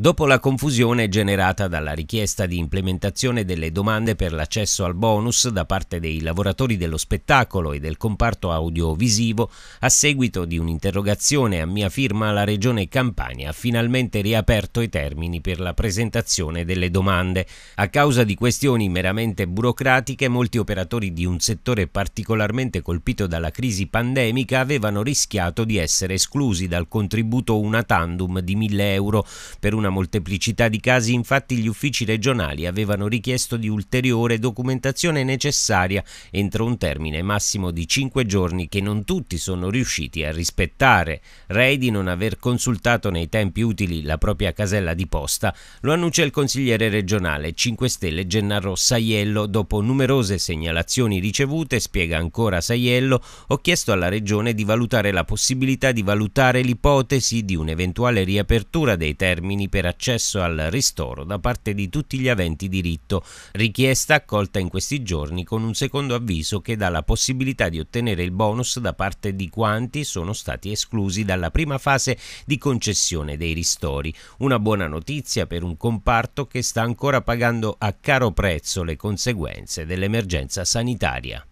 Dopo la confusione generata dalla richiesta di implementazione delle domande per l'accesso al bonus da parte dei lavoratori dello spettacolo e del comparto audiovisivo, a seguito di un'interrogazione a mia firma la Regione Campania ha finalmente riaperto i termini per la presentazione delle domande. A causa di questioni meramente burocratiche, molti operatori di un settore particolarmente colpito dalla crisi pandemica avevano rischiato di essere esclusi dal contributo una tandem di 1000 euro per una una molteplicità di casi infatti gli uffici regionali avevano richiesto di ulteriore documentazione necessaria entro un termine massimo di 5 giorni che non tutti sono riusciti a rispettare. Rei di non aver consultato nei tempi utili la propria casella di posta lo annuncia il consigliere regionale 5 Stelle Gennaro Saiello dopo numerose segnalazioni ricevute, spiega ancora Saiello, ho chiesto alla regione di valutare la possibilità di valutare l'ipotesi di un'eventuale riapertura dei termini per per accesso al ristoro da parte di tutti gli aventi diritto, richiesta accolta in questi giorni con un secondo avviso che dà la possibilità di ottenere il bonus da parte di quanti sono stati esclusi dalla prima fase di concessione dei ristori. Una buona notizia per un comparto che sta ancora pagando a caro prezzo le conseguenze dell'emergenza sanitaria.